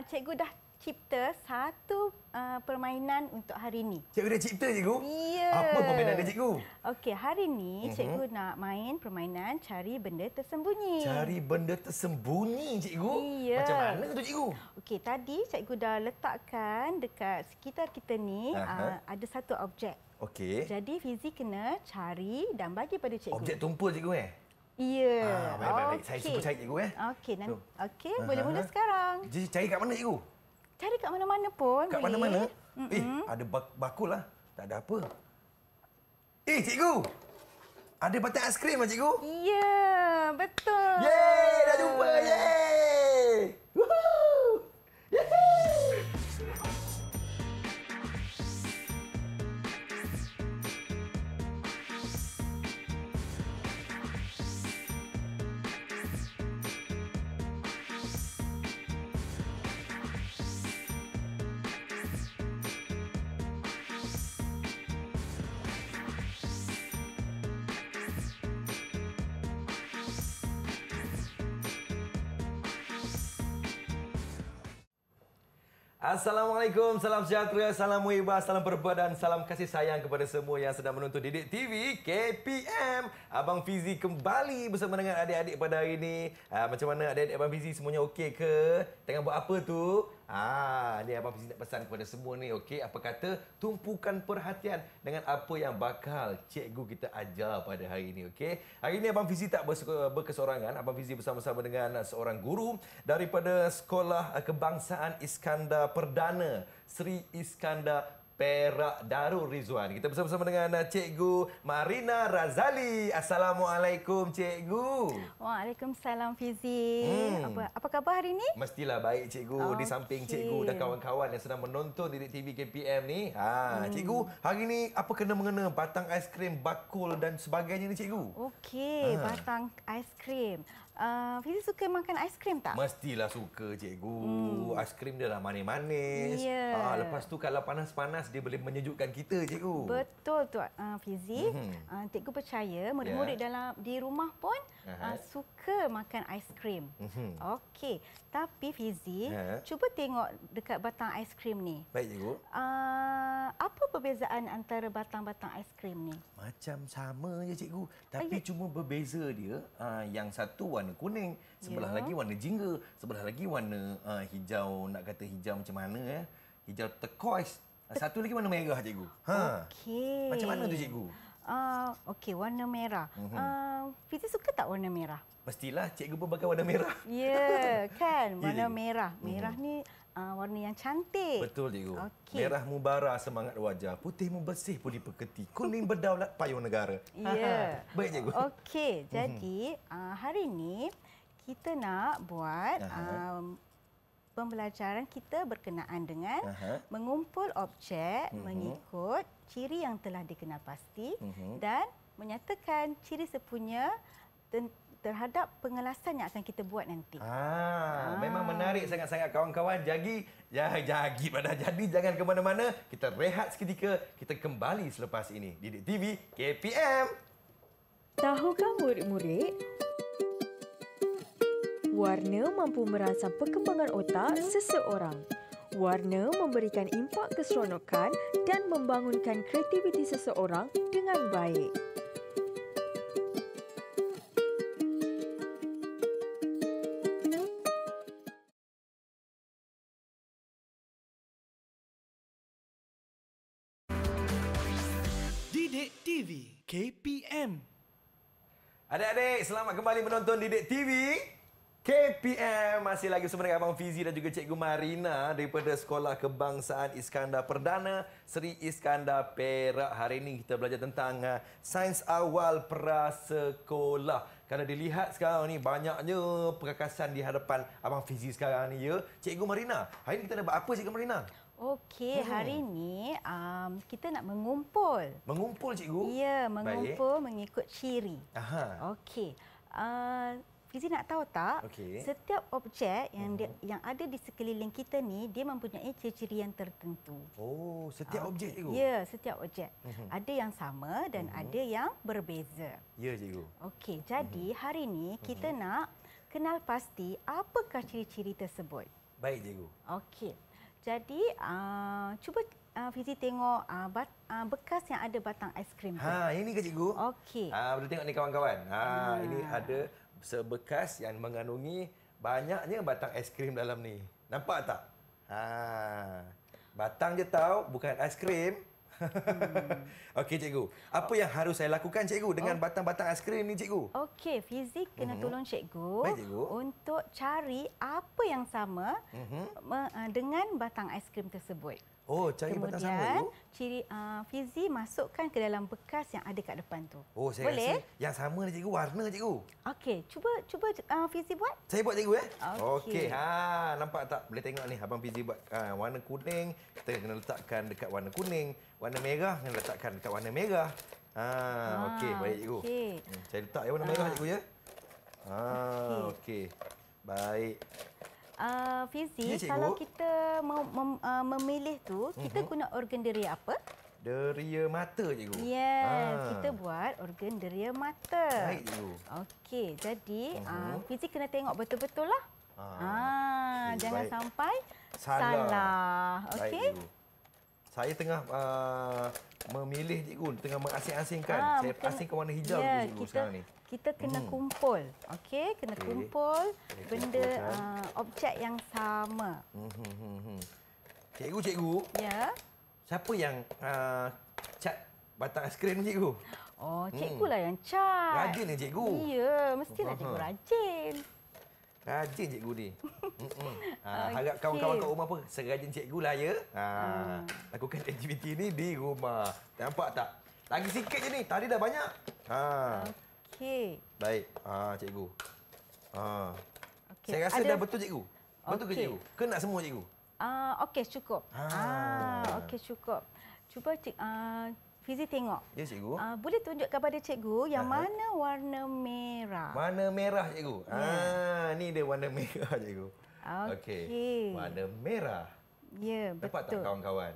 Ah, cikgu dah cipta satu uh, permainan untuk hari ini. Cikgu dah cipta, cikgu? Ya. Apa permainan dia, cikgu? Okey, hari ini uh-huh. Mhm. cikgu nak main permainan cari benda tersembunyi. Cari benda tersembunyi, cikgu? Ya. Macam mana tu, cikgu? Okey, tadi cikgu dah letakkan dekat sekitar kita ni uh-huh. uh, ada satu objek. Okey. Jadi, Fizi kena cari dan bagi pada cikgu. Objek tumpul, cikgu, eh? Ya. Ah, baik, baik, baik. Okay. Saya cari cikgu. Ya. Okey, nanti. So. Okey, boleh mula sekarang. Jadi cari kat mana cikgu? Cari kat mana-mana pun kat boleh. Kat mana-mana? Eh, ada bak bakul lah. Tak ada apa. Eh, cikgu! Ada batang aiskrim lah, cikgu. Ya, betul. Yeay, dah jumpa. Yeay. Assalamualaikum, salam sejahtera, salam muhibah, salam berbuat salam kasih sayang kepada semua yang sedang menonton Didik TV KPM. Abang Fizi kembali bersama dengan adik-adik pada hari ini. Ha, macam mana adik-adik Abang Fizi semuanya okey ke? Tengah buat apa tu? Ah, ni abang Fizi nak pesan kepada semua ni, okey. Apa kata tumpukan perhatian dengan apa yang bakal cikgu kita ajar pada hari ini, okey. Hari ini abang Fizi tak berkesorangan. Abang Fizi bersama-sama dengan seorang guru daripada Sekolah Kebangsaan Iskandar Perdana Sri Iskandar Perak Darul Rizwan. Kita bersama-sama dengan uh, Cikgu Marina Razali. Assalamualaikum Cikgu. Waalaikumsalam Fizi. Hmm. Apa apa khabar hari ini? Mestilah baik Cikgu okay. di samping Cikgu dan kawan-kawan yang sedang menonton di TV KPM ni. Ha, hmm. Cikgu, hari ini apa kena mengena batang aiskrim bakul dan sebagainya ni Cikgu? Okey, ha. batang aiskrim. Uh, ah, Fizi suka makan aiskrim tak? Mestilah suka cikgu. Hmm. Aiskrim dia lah manis-manis. Yeah. Ya. Uh, lepas tu kalau panas-panas dia boleh menyejukkan kita cikgu. Betul tu uh, ah, Fizi. Mm-hmm. Uh, ah, cikgu percaya murid-murid yeah. dalam di rumah pun uh-huh. uh, suka makan aiskrim. Mm-hmm. Okey. Tapi Fizi, yeah. cuba tengok dekat batang aiskrim ni. Baik cikgu. Uh, apa perbezaan antara batang-batang aiskrim ni? Macam sama je cikgu. Tapi Ay- cuma berbeza dia uh, yang satu warna warna kuning, sebelah yeah. lagi warna jingga, sebelah lagi warna uh, hijau, nak kata hijau macam mana eh? Hijau turquoise. Ah, satu lagi warna merah cikgu. Ha. Okey. Macam mana tu cikgu? Ah, uh, okey warna merah. Mhm. Ah, uh, suka tak warna merah? Pastilah cikgu pun pakai warna merah. Ya, yeah, kan? Warna yeah. merah. Merah mm-hmm. ni uh, warna yang cantik. Betul, Cikgu. Okay. Merah mubara semangat wajah, putih membersih pun peketi, kuning berdaulat payung negara. Ya. Yeah. Ha, ha. Baik, Cikgu. Okey, mhm. jadi uh, hari ini kita nak buat um, pembelajaran kita berkenaan dengan Aha. mengumpul objek uh-huh. mengikut ciri yang telah dikenal pasti uh-huh. dan menyatakan ciri sepunya tentang terhadap pengelasan yang akan kita buat nanti. Ah, ah. memang menarik sangat-sangat kawan-kawan. Jagi, ya jagi pada jadi jangan ke mana-mana. Kita rehat seketika, kita kembali selepas ini. Didik TV KPM. Tahukah murid-murid? Warna mampu merangsang perkembangan otak seseorang. Warna memberikan impak keseronokan dan membangunkan kreativiti seseorang dengan baik. Didik TV KPM. Adik-adik, selamat kembali menonton Didik TV KPM. Masih lagi bersama dengan Abang Fizi dan juga Cikgu Marina daripada Sekolah Kebangsaan Iskandar Perdana Seri Iskandar Perak. Hari ini kita belajar tentang uh, sains awal prasekolah. Kalau dilihat sekarang ni banyaknya perkakasan di hadapan Abang Fizi sekarang ni ya. Cikgu Marina, hari ini kita nak buat apa Cikgu Marina? Okey, hmm. hari ini um, kita nak mengumpul. Mengumpul, cikgu? Ya, mengumpul Baik. mengikut ciri. Okey. Uh, Fizi nak tahu tak, okay. setiap objek yang dia, uh yang ada di sekeliling kita ni, dia mempunyai ciri-ciri yang tertentu. Oh, setiap okay. Ah, objek, cikgu? Ya, setiap objek. uh Ada yang sama dan uh ada yang berbeza. Ya, cikgu. Okey, jadi uh hari ini kita uh nak kenal pasti apakah ciri-ciri tersebut. Baik, cikgu. Okey. Jadi uh, cuba uh, Fizi tengok uh, bat, uh, bekas yang ada batang aiskrim. Ha, ini ke cikgu? Okey. Ha, uh, boleh tengok ni kawan-kawan. Ha, hmm. ini ada sebekas yang mengandungi banyaknya batang aiskrim dalam ni. Nampak tak? Ha. Batang je tahu bukan aiskrim. krim. Hmm. Okey cikgu. Apa yang harus saya lakukan cikgu dengan batang oh. batang-batang aiskrim ni cikgu? Okey, fizik kena uh-huh. tolong cikgu, Baik, cikgu untuk cari apa yang sama uh-huh. dengan batang aiskrim tersebut. Oh, cair Kemudian, batang sama. Kemudian ciri uh, fizi masukkan ke dalam bekas yang ada kat depan tu. Oh, saya Boleh? rasa yang sama ni lah cikgu, warna lah cikgu. Okey, cuba cuba uh, fizi buat. Saya buat cikgu ya. Eh? Okey. Okay. Ha, nampak tak? Boleh tengok ni abang fizi buat uh, warna kuning, kita kena letakkan dekat warna kuning, warna merah kena letakkan dekat warna merah. Ha, ah, okey, baik cikgu. Okay. Hmm, saya letak ya warna ah. merah cikgu ya. Ha, ah, okey. Okay. Baik uh, Fizi, ya, kalau kita mem- mem- uh, ah, memilih tu, kita uh-huh. guna organ deria apa? Deria mata, cikgu. Ya, yes, ha. kita buat organ deria mata. Baik, cikgu. Okey, jadi uh-huh. uh, Fizi kena tengok betul-betul lah. Ha. Ha. Okay, Jangan baik. sampai salah. salah. Okey? Saya tengah uh, memilih cikgu, tengah mengasing-asingkan. Ha, Saya mungkin... asing ke warna hijau yeah, cikgu kita... sekarang ni kita kena hmm. kumpul okey kena okay. kumpul benda uh, objek yang sama hmm, hmm, hmm, hmm cikgu cikgu ya siapa yang uh, cat batang aiskrim cikgu oh cikgulah hmm. yang cat rajin ni cikgu ya mestilah cikgu rajin rajin cikgu ni hmm harap okay. kawan-kawan kat rumah apa serajin lah ya Ah, hmm. lakukan aktiviti ni di rumah nampak tak lagi sikit je ni tadi dah banyak ha ah. okay. Okey. Baik. Ah, cikgu. Ah. Ha. Okay. Saya rasa Ada... dah betul cikgu. Betul ke cikgu? Kena semua cikgu? Ah, okey cukup. Ah, ah okey cukup. Cuba cik ah fizik tengok. Ya cikgu. Ah, boleh tunjuk kepada cikgu yang ah. mana warna merah? Warna merah cikgu. Yeah. Ah, ni dia warna merah cikgu. Okey. Okay. Warna merah. Ya, yeah, betul. Dapat tak kawan-kawan?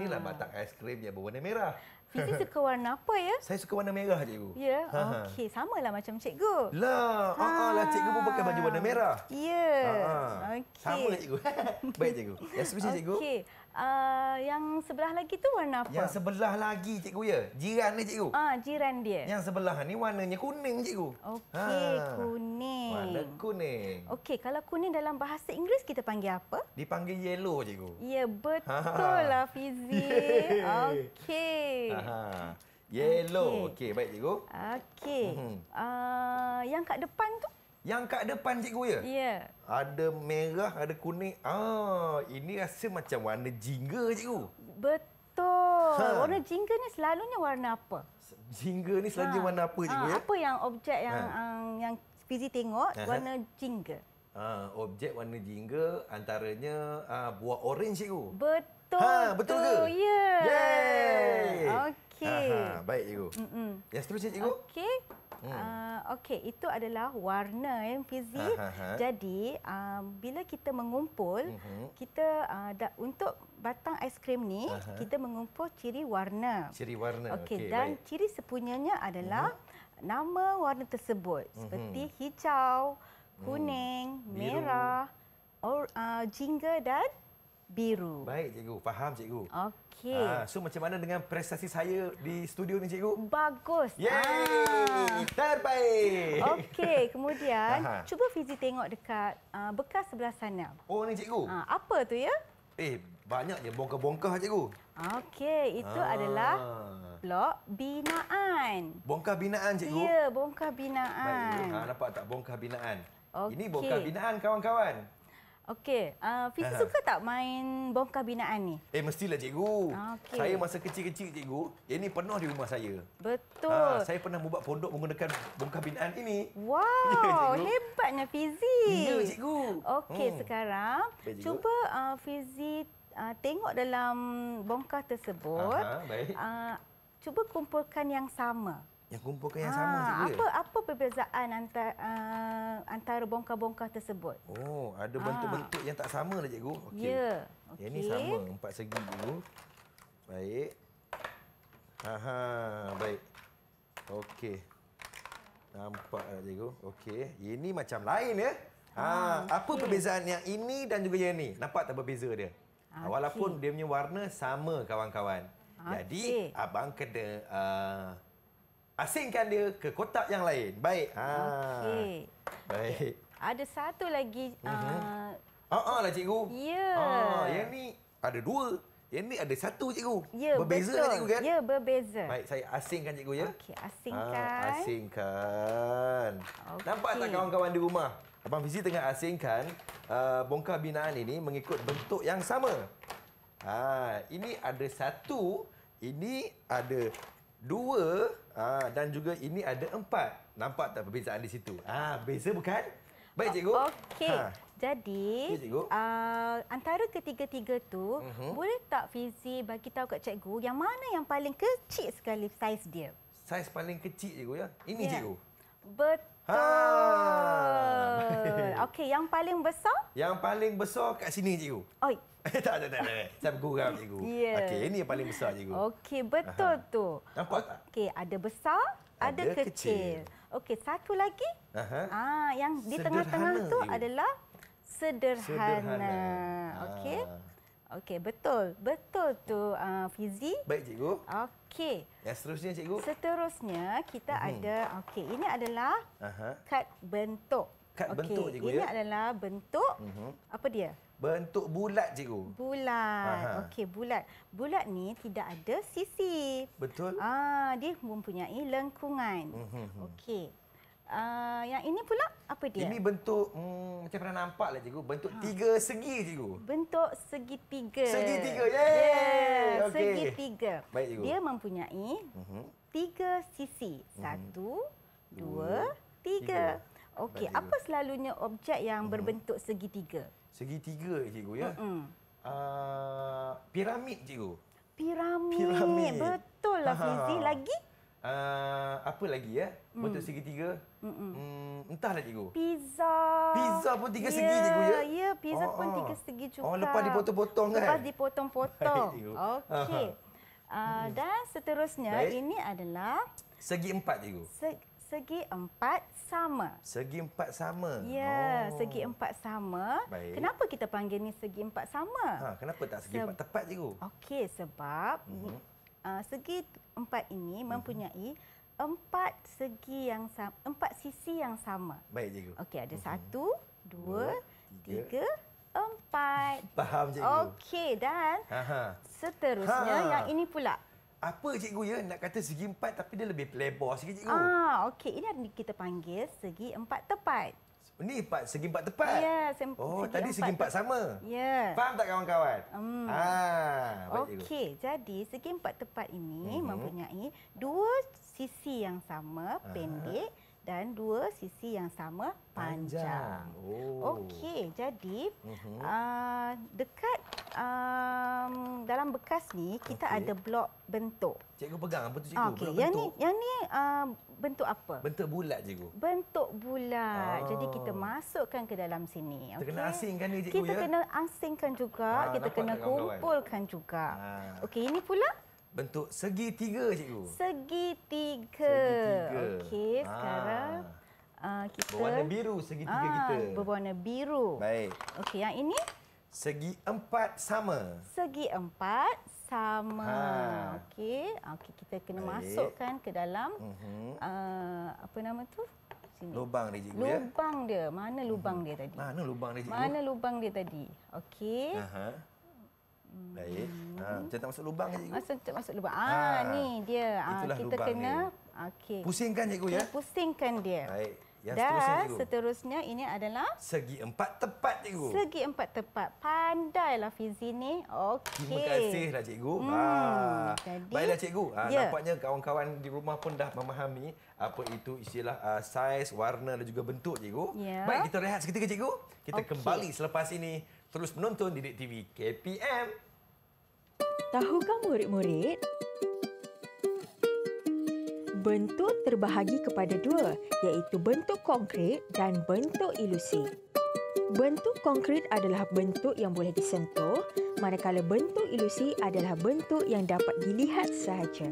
Inilah ah. batang aiskrim yang berwarna merah. Fizi suka warna apa ya? Saya suka warna merah cikgu. Ya, yeah. Ha, ha. okey. Sama lah macam cikgu. Lah, ha. Ah, ah, lah cikgu pun pakai baju warna merah. Ya, yeah. Ha, okey. Sama lah cikgu. Baik cikgu. ya sebesar cikgu. Okey. Uh, yang sebelah lagi tu warna apa? Yang sebelah lagi cikgu ya. Jiran ni cikgu. Ah, uh, jiran dia. Yang sebelah ni warnanya kuning cikgu. Okey, ha. kuning. Warna kuning. Okey, kalau kuning dalam bahasa Inggeris kita panggil apa? Dipanggil yellow cikgu. Ya, betul lah ha. Fizi. Okey. Yellow. Okey, okay, baik cikgu. Okey. Uh, yang kat depan tu? Yang kat depan cikgu ya? Ya. Ada merah, ada kuning. Ah, ini rasa macam warna jingga cikgu. Betul. Ha. Warna jingga ni selalunya warna apa? Jingga ni selalunya ha. warna apa ha, cikgu ha. ya? Apa yang objek yang ha. um, yang fizik tengok Aha. warna jingga? Ha. objek warna jingga antaranya uh, buah orange cikgu. Betul. Ha, betul ke? Ya. Yeah. Yeay. Okey. Ha, ha, baik cikgu. Mm -mm. Yang seterusnya cikgu. Okey. Hmm. Uh, Okey, itu adalah warna yang eh, fizik. Ha, ha, ha. Jadi, uh, bila kita mengumpul, uh mhm. -huh. kita uh, da, untuk batang aiskrim ni, uh ha, -huh. Ha. kita mengumpul ciri warna. Ciri warna. Okey, okay, dan baik. ciri sepunyanya adalah uh mhm. -huh. nama warna tersebut. Mhm. Seperti uh -huh. hijau, hmm. kuning, uh -huh. merah, or, uh, jingga dan biru. Baik cikgu, faham cikgu. Okey. Ha, so macam mana dengan prestasi saya di studio ni cikgu? Bagus. Yeay! Ah. Terbaik. Okey, kemudian Aha. cuba Fizi tengok dekat uh, bekas sebelah sana. Oh ni cikgu. Ha, apa tu ya? Eh, banyak je bongkah-bongkah cikgu. Okey, itu ha. adalah blok binaan. Bongkah binaan cikgu? Ya, bongkah binaan. Baik, ha, nampak tak bongkah binaan? Okay. Ini bongkah binaan kawan-kawan. Okey, uh, Fizi uh suka tak main bongkar binaan ni? Eh, mestilah cikgu. Okay. Saya masa kecil-kecil cikgu, yang ini penuh di rumah saya. Betul. Ha, saya pernah membuat pondok menggunakan bongkar binaan ini. Wow, ya, hebatnya Fizi. Ya, cikgu. Okey, hmm. sekarang baik, cikgu. cuba uh, Fizi uh, tengok dalam bongkar tersebut. uh Uh, cuba kumpulkan yang sama. Yang kumpulkan yang sama ha, ah, juga. Apa apa perbezaan ah, antara uh, antara bongkah-bongkah tersebut? Oh, ada bentuk-bentuk ha. yang tak sama lah cikgu. Okey. Ya. Okay. Yang ni sama empat segi dulu. Baik. Ha ha, baik. Okey. Nampak lah cikgu. Okey. Ini macam lain ya. Ha, ha apa perbezaan yang ini dan juga yang ni? Nampak tak berbeza dia? Okay. Walaupun dia punya warna sama kawan-kawan. Okay. Jadi abang kena uh, asingkan dia ke kotak yang lain. Baik. Ha. Okey. Baik. Ada satu lagi mhm. uh -huh. uh... Ah, a. Ah, ha lah cikgu. Ya. Yeah. Ha, yang ni ada dua. Yang ni ada satu cikgu. yeah berbeza lah, betul. cikgu kan? Ya, berbeza. Baik, saya asingkan cikgu ya. Okey, asingkan. Ha, asingkan. Okay. Nampak tak kawan-kawan di rumah? Abang Fizi tengah asingkan uh, bongkar binaan ini mengikut bentuk yang sama. Ha, ini ada satu, ini ada dua dan juga ini ada empat. Nampak tak perbezaan di situ? Ah, beza bukan? Baik cikgu. Okey. Ha. Jadi, okay, uh, ah, antara ketiga-tiga tu, uh mhm. -huh. boleh tak Fizi bagi tahu kat cikgu yang mana yang paling kecil sekali saiz dia? Saiz paling kecil cikgu ya. Ini yeah. cikgu. Betul. Ah, betul. Ah. Okey, yang paling besar? Yang paling besar kat sini, cikgu. Oi. tak, tak, tak, tak. Saya bergurau, cikgu. Yeah. Okey, ini yang paling besar, cikgu. Okey, betul Aha. tu. Nampak tak? Okey, ada besar, ada, ada kecil. kecil. Okey, satu lagi. Aha. Ah, yang di tengah-tengah tu adalah sederhana. sederhana. Okey. Ah. Okey, betul. Betul tu uh, Fizi. Baik cikgu. Okey. Yang seterusnya cikgu. Seterusnya kita hmm. ada okey, ini adalah Aha. kad bentuk. Kad okay, bentuk cikgu ini ya. Ini adalah bentuk uh mhm. -huh. apa dia? Bentuk bulat cikgu. Bulat. Okey, bulat. Bulat ni tidak ada sisi. Betul. Ah, dia mempunyai lengkungan. Uh mhm, -huh. Mhm. Okey. Uh, yang ini pula apa dia? Ini bentuk hmm, macam pernah nampak lah cikgu. Bentuk ha. tiga segi cikgu. Bentuk segi tiga. Segi tiga. Yeay. Yeah. Okay. Segi tiga. Baik cikgu. Dia mempunyai uh-huh. tiga sisi. Mhm. Satu, uh-huh. dua, tiga. tiga. Okey. Apa selalunya objek yang uh-huh. berbentuk segi tiga? Segi tiga cikgu ya. Uh-huh. Uh, piramid cikgu. Piramid. piramid. Betul lah ha, ha, ha. Fizi. Lagi? Uh, apa lagi ya? Mm. Bentuk segitiga? Mm, entahlah cikgu. Pizza. Pizza pun tiga segi yeah, cikgu ya? Ya, yeah, pizza oh, pun oh. tiga segi juga. Oh, lepas dipotong-potong lepas kan? Lepas dipotong-potong. Okey. Uh, dan seterusnya Baik. ini adalah segi empat cikgu. Se segi empat sama. Segi empat sama. Ya, yeah, oh. segi empat sama. Baik. Kenapa kita panggil ni segi empat sama? Ha, kenapa tak segi Se empat tepat cikgu? Okey, sebab mm -hmm uh, segi empat ini mhm. mempunyai empat segi yang sama, empat sisi yang sama. Baik cikgu. Okey, ada uh satu, dua, dua tiga, tiga, empat. Faham cikgu. Okey, dan Aha. seterusnya ha. yang ini pula. Apa cikgu ya nak kata segi empat tapi dia lebih lebar sikit cikgu. Ah, okey. Ini yang kita panggil segi empat tepat. Ini part, segi empat tepat? Ya, sem- oh, segi tadi empat segi empat sama? Ya. Faham tak kawan-kawan? Hmm. Ha, Okey, jadi segi empat tepat ini mm-hmm. mempunyai dua sisi yang sama, ah. pendek dan dua sisi yang sama panjang. panjang. Oh. Okey, jadi uh-huh. uh, dekat um, dalam bekas ni kita okay. ada blok bentuk. Cikgu pegang apa tu cikgu? Okay. Blok yang bentuk. ni yang ni uh, bentuk apa? Bentuk bulat cikgu. Bentuk bulat. Oh. Jadi kita masukkan ke dalam sini. Okay. Kita kena asingkan ni cikgu kita ya. Kita kena asingkan juga, ha, kita kena kumpulkan juga. Ha. Okey, ini pula bentuk segi tiga cikgu. Segi tiga. tiga. Okey, ah. sekarang ha. uh, kita berwarna biru segi tiga ha, kita. Berwarna biru. Baik. Okey, yang ini segi empat sama. Segi empat sama. Ha. Okey. Okey, kita kena Baik. masukkan ke dalam uh -huh. uh, apa nama tu? Sini. Lubang dia cikgu ya? lubang ya. dia. Mana lubang uh mhm. -huh. dia tadi? Mana lubang dia cikgu? Mana lubang dia tadi? Okey. Uh -huh. Hmm. Baik. Ha, macam tak masuk lubang cikgu. Masa tak masuk lubang. ah ha ni dia. Ha, kita kena okey. Pusingkan cikgu ya. Pusingkan dia. Baik. Yang Dan seterusnya, cikgu. seterusnya ini adalah segi empat tepat cikgu. Segi empat tepat. Pandailah Fizi ni. Okey. Terima kasihlah cikgu. Hmm, ha. Jadi, Baiklah cikgu. Ha, ya. Nampaknya kawan-kawan di rumah pun dah memahami apa itu istilah uh, saiz, warna dan juga bentuk cikgu. Ya. Baik kita rehat seketika cikgu. Kita okay. kembali selepas ini terus menonton Didik TV KPM. Tahukah murid-murid? Bentuk terbahagi kepada dua, iaitu bentuk konkrit dan bentuk ilusi. Bentuk konkrit adalah bentuk yang boleh disentuh, manakala bentuk ilusi adalah bentuk yang dapat dilihat sahaja.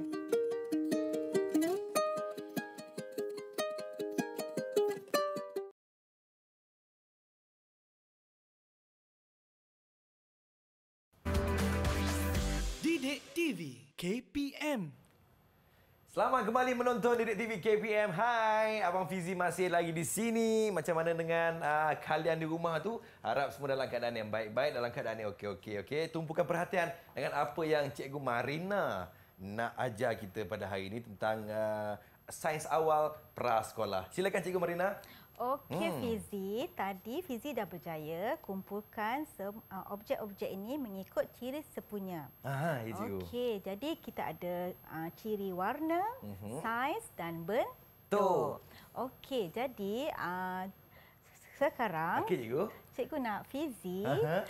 Selamat kembali menonton Direk TV KPM. Hai, Abang Fizi masih lagi di sini. Macam mana dengan uh, kalian di rumah tu? Harap semua dalam keadaan yang baik-baik, dalam keadaan yang okey-okey. Okay? Tumpukan perhatian dengan apa yang Cikgu Marina nak ajar kita pada hari ini tentang uh, sains awal prasekolah. Silakan Cikgu Marina. Okey hmm. Fizi, tadi Fizi dah berjaya kumpulkan uh, objek-objek ini mengikut ciri sepunya. Ah, itu. Okey, jadi kita ada uh, ciri warna, uh-huh. saiz dan bentuk. Okey, jadi uh, sekarang Okey, cikgu. Cikgu nak Fizi uh,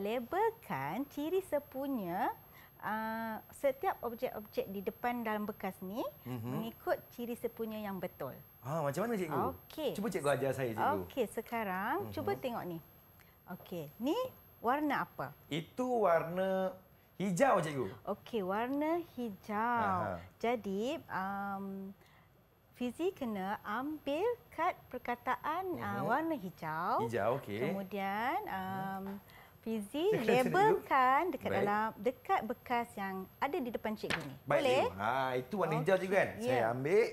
labelkan ciri sepunya uh, setiap objek-objek di depan dalam bekas ni mm-hmm. mengikut ciri sepunya yang betul. Ah macam mana cikgu? Okey. Cuba cikgu ajar saya cikgu. Okey, sekarang mm-hmm. cuba tengok ni. Okey, ni warna apa? Itu warna hijau cikgu. Okey, warna hijau. Aha. Jadi, um Fizi kena ambil kad perkataan mm-hmm. uh, warna hijau. Hijau, okey. Kemudian um, mm-hmm. Fizi labelkan dekat Baik. dalam dekat bekas yang ada di depan cik ini Boleh? Ha, itu warna hijau juga kan? Yeah. Saya ambil,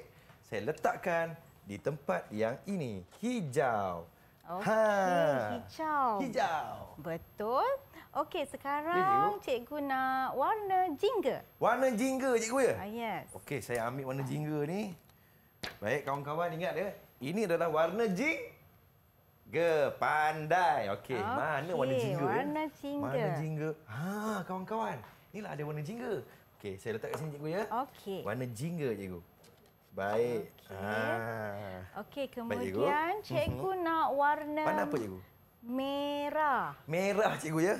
saya letakkan di tempat yang ini. Hijau. Okay, ha. hijau. Hijau. Betul. Okey, sekarang Bilih, cikgu nak warna jingga. Warna jingga, cikgu ya? Uh, yes. Okey, saya ambil warna jingga ni. Baik, kawan-kawan ingat ya. Ini adalah warna jingga. Ge pandai. Okey, okay. mana warna jingga? Eh? Warna jingga. Mana jingga? Ha, kawan-kawan. Inilah ada warna jingga. Okey, saya letak kat sini cikgu ya. Okey. Warna jingga cikgu. Baik. Okey, ah. Ha. okay, kemudian Baik, cikgu, mhm. cikgu nak warna... Warna apa cikgu? Merah. Merah cikgu ya.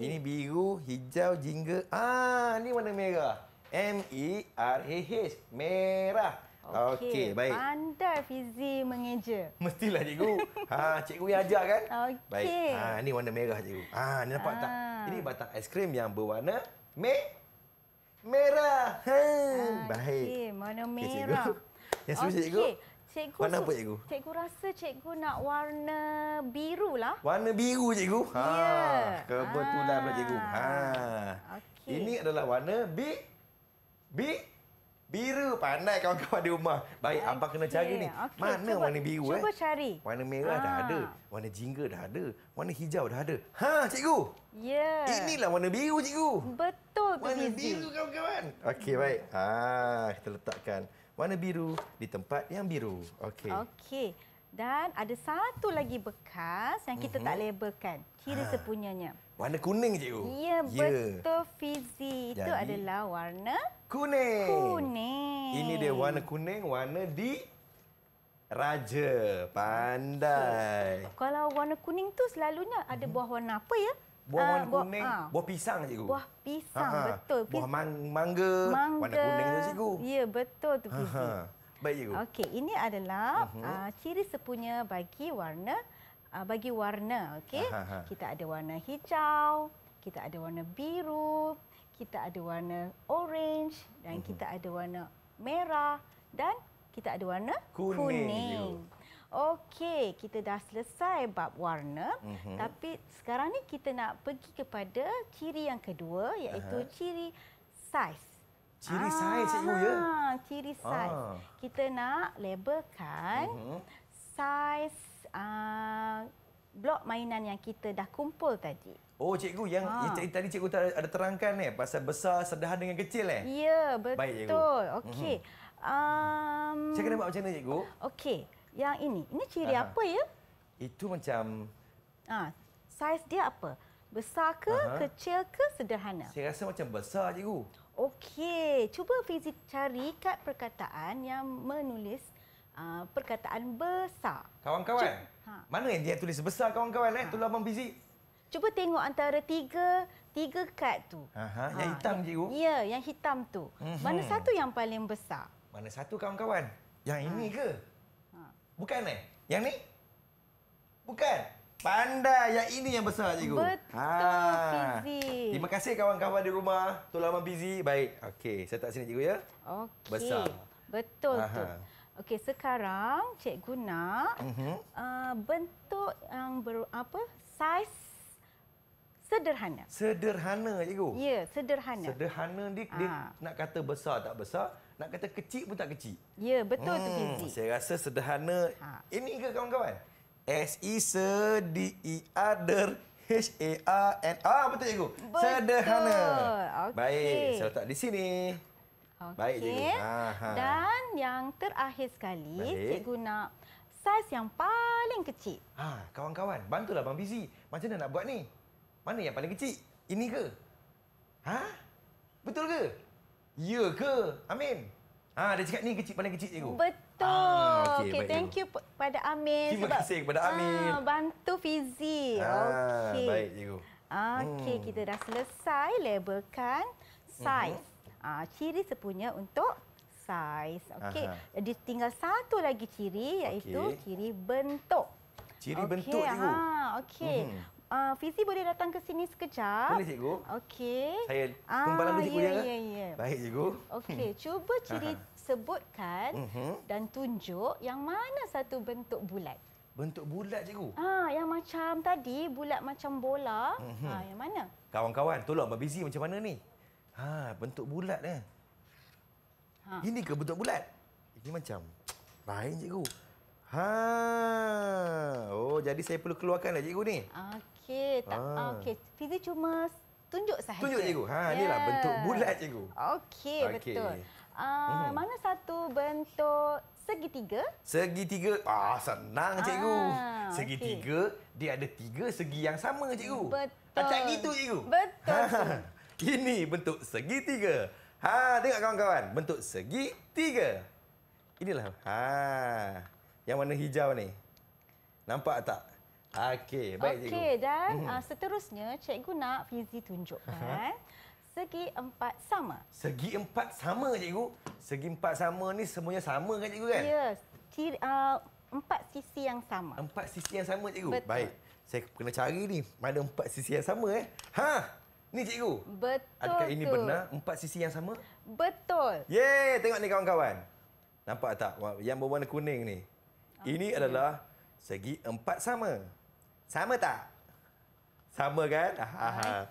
Okay. Ini biru, hijau, jingga. Ah, ni warna merah. M-E-R-H-H. Merah. Okey, okay, baik. Pandai Fizi mengeja. Mestilah cikgu. Ha, cikgu yang ajar kan? Okey. Baik. Ha, ni warna merah cikgu. Ha, ni nampak ha. tak? Ah. Ini batang aiskrim yang berwarna me merah. Ha, ha baik. Okey, warna merah. Okay, yang sebelah okay. cikgu. Cikgu warna apa cikgu? Cikgu rasa cikgu nak warna biru lah. Warna biru cikgu. Ha, yeah. kebetulan ha. cikgu. Ha. Ah, okay. Ini adalah warna bi bi Biru pandai kawan-kawan di rumah. Baik, okay. abang kena cari ni. Okay. Mana cuba, warna biru cuba eh? Cuba cari. Warna merah ha. dah ah. ada. Warna jingga dah ada. Warna hijau dah ada. Ha, cikgu. Ya. Yeah. Inilah warna biru, cikgu. Betul tu, Warna biru kawan-kawan. Okey, baik. Ha, kita letakkan warna biru di tempat yang biru. Okey. Okey. Dan ada satu lagi bekas yang kita mm-hmm. tak mhm. labelkan. Kira ha. sepunyanya. Warna kuning, Cikgu. Ya, ya. betul yeah. fizi. Itu adalah warna... Kuning. Kuning. Ini dia warna kuning, warna di... Raja. Pandai. So, kalau warna kuning tu selalunya ada mhm. buah warna apa ya? Buah warna ah, buah, kuning, uh, buah pisang, Cikgu. Buah pisang, Ha-ha. betul. Buah mangga, warna kuning tu, Cikgu. Ya, betul tu, Fizi. Baik cikgu. Okey, ini adalah uh-huh. uh, ciri sepunya bagi warna uh, bagi warna, okey. Kita ada warna hijau, kita ada warna biru, kita ada warna orange dan uh-huh. kita ada warna merah dan kita ada warna kuning. kuning. Okey, kita dah selesai bab warna, uh-huh. tapi sekarang ni kita nak pergi kepada ciri yang kedua iaitu uh-huh. ciri size. Ciri ah, saiz cikgu ya. Ha, ciri saiz. Ah. Kita nak labelkan uh-huh. saiz uh, blok mainan yang kita dah kumpul tadi. Oh cikgu yang ha. tadi cikgu tak ada terangkan eh pasal besar sederhana dengan kecil eh. Ya betul. Baik cikgu. Mm-hmm. Okey. Um, Saya kena buat macam mana cikgu? Okey. Yang ini. Ini ciri Aha. apa ya? Itu macam... Ha. Ah, saiz dia apa? Besar ke, Aha. kecil ke, sederhana? Saya rasa macam besar cikgu. Okey, cuba Fizi cari kad perkataan yang menulis uh, perkataan besar. Kawan-kawan, ha. mana yang dia tulis besar kawan-kawan? Eh? Ha. Tolong Abang Fizi. Cuba tengok antara tiga tiga kad tu. Aha, ha. Yang hitam ha. cikgu? Ya, yang hitam tu. Mm-hmm. Mana satu yang paling besar? Mana satu kawan-kawan? Yang ini ha. ke? Ha. Bukan eh? Yang ni? Bukan? Pandai yang ini yang besar cikgu. Betul. Ha. Busy. Terima kasih kawan-kawan di rumah. tu lama busy. Baik. Okey, saya tak sini cikgu ya. Okey. Besar. Betul Aha. tu. Okey, sekarang cikgu nak uh mhm. -huh. uh, bentuk yang ber, apa? Saiz sederhana. Sederhana cikgu. Ya, sederhana. Sederhana ni dia, dia ah. nak kata besar tak besar. Nak kata kecil pun tak kecil. Ya, betul hmm, tu Fizi. Saya rasa sederhana. Ha. Ini ke kawan-kawan? S I S e D I e A D E R H A N Ah betul cikgu. Sederhana. Okay. Baik, saya letak di sini. Okay. Baik cikgu. Ha, Dan yang terakhir sekali Baik. cikgu nak saiz yang paling kecil. Ha, kawan-kawan, bantulah bang busy. Macam mana nak buat ni? Mana yang paling kecil? Ini ke? Ha? Betul ke? Ya ke? Amin. Ha, dia cakap ni kecil paling kecil cikgu. Betul. Betul. Ah, okay, okay thank you kepada Amir. Terima kasih kepada Amir. Ah, bantu Fizi. Ah, okay. Baik, cikgu. Okey, hmm. kita dah selesai labelkan size. Hmm. Ah, ciri sepunya untuk size. Okey, jadi tinggal satu lagi ciri iaitu okay. ciri bentuk. Ciri okay, bentuk, cikgu. Ha, Okey. Hmm. Uh, Fizi boleh datang ke sini sekejap. Boleh, cikgu. Okey. Saya ah, kumpulan cikgu. Ya. ya, ya, ya. Baik, cikgu. Okey, cuba ciri sebutkan uh-huh. dan tunjuk yang mana satu bentuk bulat. Bentuk bulat cikgu? Ha, yang macam tadi, bulat macam bola. Uh-huh. Ha, yang mana? Kawan-kawan, tolong Abang Busy macam mana ni? Ha, bentuk bulat dia. Eh. Ha. Ini ke bentuk bulat? Ini macam lain cikgu. Ha. Oh, jadi saya perlu keluarkan keluarkanlah cikgu ni. Okey, ha. tak. Ha. Okey, fizi cuma tunjuk sahaja. Tunjuk cikgu. Ha, yeah. inilah ya. bentuk bulat cikgu. Okey, okay. betul. Uh, hmm. Mana satu bentuk segitiga? Segitiga, ah senang ah, cikgu. Segitiga, okay. dia ada tiga segi yang sama cikgu. Betul. Macam itu cikgu. Betul. Ini bentuk segitiga. Ha, tengok kawan-kawan, bentuk segitiga. Inilah. Ha. Yang warna hijau ni. Nampak tak? Okey, baik okay, cikgu. Okey dan hmm. uh, seterusnya cikgu nak Fizi tunjukkan segi empat sama. Segi empat sama, cikgu? Segi empat sama ni semuanya sama kan, cikgu? Kan? Yes, Ciri, uh, empat sisi yang sama. Empat sisi yang sama, cikgu? Betul. Baik. Saya kena cari ni. Mana empat sisi yang sama, eh? Ha? Ni, cikgu? Betul Adakah ini tu. benar? Empat sisi yang sama? Betul. Yeay! Tengok ni, kawan-kawan. Nampak tak? Yang berwarna kuning ni. Okay. Ini adalah segi empat sama. Sama tak? Sama kan?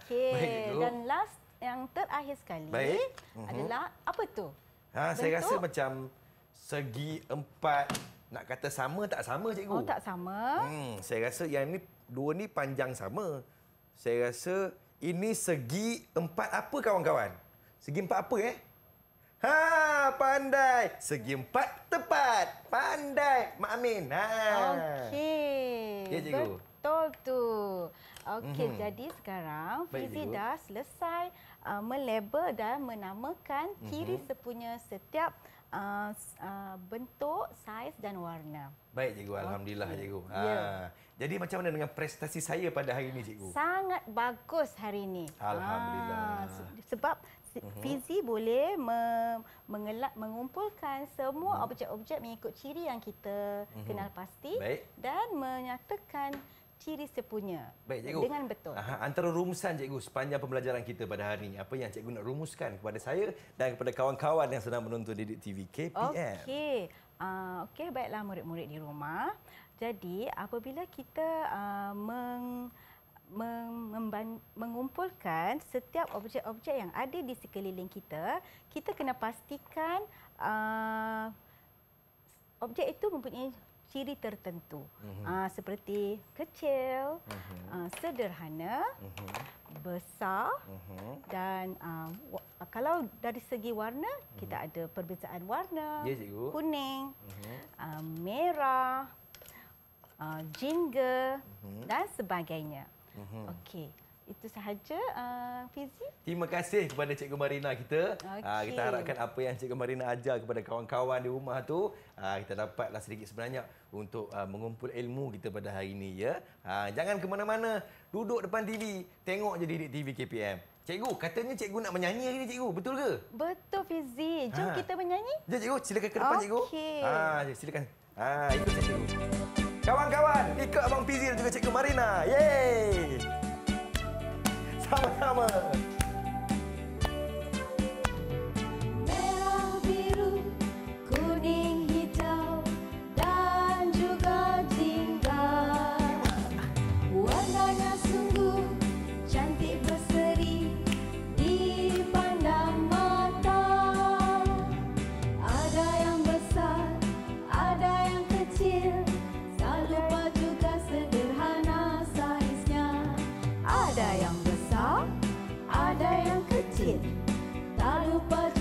Okey. Dan last yang terakhir sekali Baik. Mhm. adalah uh-huh. apa tu? Ha, saya rasa macam segi empat nak kata sama tak sama cikgu. Oh tak sama. Hmm, saya rasa yang ni dua ni panjang sama. Saya rasa ini segi empat apa kawan-kawan? Segi empat apa eh? Ha, pandai. Segi empat tepat. Pandai. Mak Amin. Ha. Okey. Ya, Betul tu. Okey, mm-hmm. jadi sekarang Fizi dah selesai uh, melabel dan menamakan ciri mm-hmm. sepunya setiap uh, uh, bentuk, saiz dan warna. Baik cikgu, alhamdulillah okay. cikgu. Ha. Ya. Yeah. Jadi macam mana dengan prestasi saya pada hari ini cikgu? Sangat bagus hari ini. Alhamdulillah. Ha. Sebab Uhum. Fizi boleh mengelak- mengumpulkan semua uhum. objek-objek mengikut ciri yang kita uhum. kenal mhm. pasti Baik. dan menyatakan ciri sepunya Baik, cikgu. dengan betul. Aha, antara rumusan cikgu sepanjang pembelajaran kita pada hari ini, apa yang cikgu nak rumuskan kepada saya dan kepada kawan-kawan yang sedang menonton di TV KPM? Okey. Uh, Okey, baiklah murid-murid di rumah. Jadi, apabila kita uh, meng, meng, memban, mengumpulkan setiap objek-objek yang ada di sekeliling kita, kita kena pastikan uh, objek itu mempunyai ciri tertentu mm-hmm. uh, seperti kecil, mm-hmm. uh, sederhana, mm-hmm. besar mm-hmm. dan uh, kalau dari segi warna mm-hmm. kita mhm. ada perbezaan warna yes, ya, kuning, mm-hmm. uh, merah, uh, jingga mm-hmm. dan sebagainya. Mm-hmm. Okey. Itu sahaja uh, Fizi. Terima kasih kepada Cikgu Marina kita. Okay. Uh, kita harapkan apa yang Cikgu Marina ajar kepada kawan-kawan di rumah tu uh, kita dapatlah sedikit sebanyak untuk uh, mengumpul ilmu kita pada hari ini ya. Uh, jangan ke mana-mana, duduk depan TV, tengok je diri TV KPM. Cikgu, katanya cikgu nak menyanyi hari ni cikgu. Betul ke? Betul Fizi. Jom ha. kita menyanyi. Jom cikgu, silakan ke depan okay. cikgu. Ah, silakan. Ah, ikut cikgu. Kawan-kawan, ikut abang Fizi dan juga cikgu Marina. Yeay! Tchau, mano. but